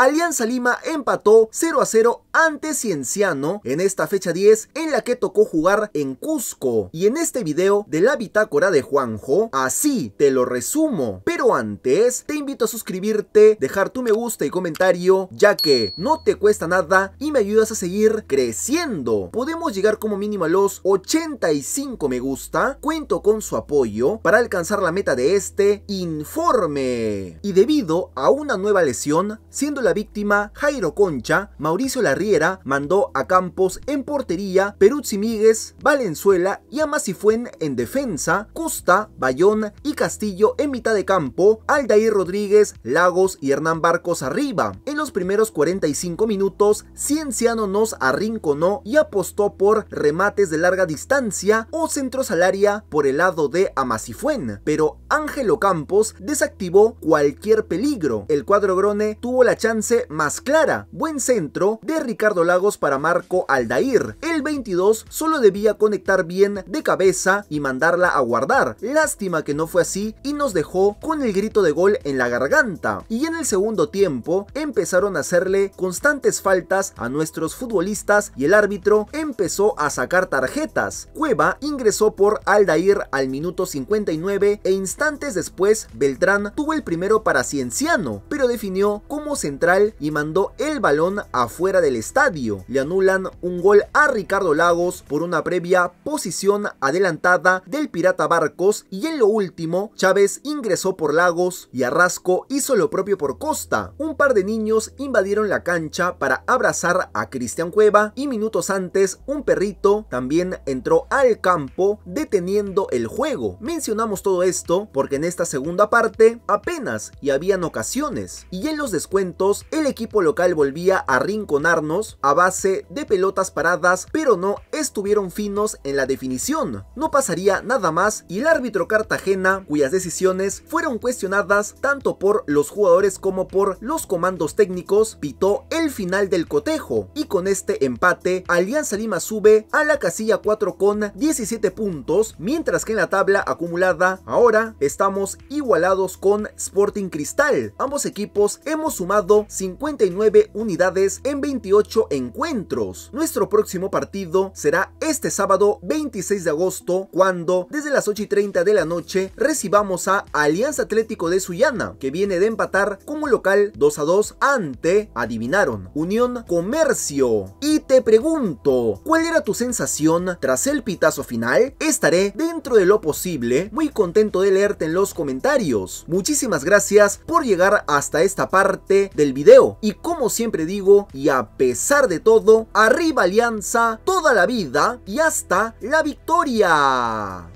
Alianza Lima empató 0 a 0 ante Cienciano en esta fecha 10 en la que tocó jugar en Cusco. Y en este video de la bitácora de Juanjo, así te lo resumo. Pero antes, te invito a suscribirte, dejar tu me gusta y comentario, ya que no te cuesta nada y me ayudas a seguir creciendo. Podemos llegar como mínimo a los 85 me gusta, cuento con su apoyo para alcanzar la meta de este informe. Y debido a una nueva lesión, siendo la víctima Jairo Concha, Mauricio Larriera mandó a Campos en portería, Peruzzi Míguez, Valenzuela y Amasifuen en defensa, Costa, Bayón y Castillo en mitad de campo, Aldair Rodríguez, Lagos y Hernán Barcos arriba. En los primeros 45 minutos, Cienciano nos arrinconó y apostó por remates de larga distancia o centros al área por el lado de Amasifuen. pero Ángelo Campos desactivó cualquier peligro. El cuadro Grone tuvo la chance más clara, buen centro de Ricardo Lagos para Marco Aldair. El 22 solo debía conectar bien de cabeza y mandarla a guardar. Lástima que no fue así y nos dejó con el grito de gol en la garganta. Y en el segundo tiempo empezaron a hacerle constantes faltas a nuestros futbolistas y el árbitro empezó a sacar tarjetas. Cueva ingresó por Aldair al minuto 59 e instantes después Beltrán tuvo el primero para Cienciano, pero definió central y mandó el balón afuera del estadio. Le anulan un gol a Ricardo Lagos por una previa posición adelantada del Pirata Barcos y en lo último Chávez ingresó por Lagos y Arrasco hizo lo propio por Costa. Un par de niños invadieron la cancha para abrazar a Cristian Cueva y minutos antes un perrito también entró al campo deteniendo el juego. Mencionamos todo esto porque en esta segunda parte apenas y habían ocasiones y en los descuentos el equipo local volvía a rinconarnos a base de pelotas paradas, pero no estuvieron finos en la definición. No pasaría nada más y el árbitro Cartagena, cuyas decisiones fueron cuestionadas tanto por los jugadores como por los comandos técnicos, pitó el final del cotejo. Y con este empate, Alianza Lima sube a la casilla 4 con 17 puntos, mientras que en la tabla acumulada ahora estamos igualados con Sporting Cristal. Ambos equipos hemos sumado 59 unidades en 28 encuentros. Nuestro próximo partido será este sábado 26 de agosto cuando desde las 8 y 30 de la noche recibamos a Alianza Atlético de Sullana que viene de empatar como local 2 a 2 ante, adivinaron, Unión Comercio. Y te pregunto, ¿cuál era tu sensación tras el pitazo final? Estaré dentro de lo posible muy contento de leerte en los comentarios. Muchísimas gracias por llegar hasta esta parte del video. Y como siempre digo, y a pesar de todo, arriba Alianza toda la vida y hasta la victoria.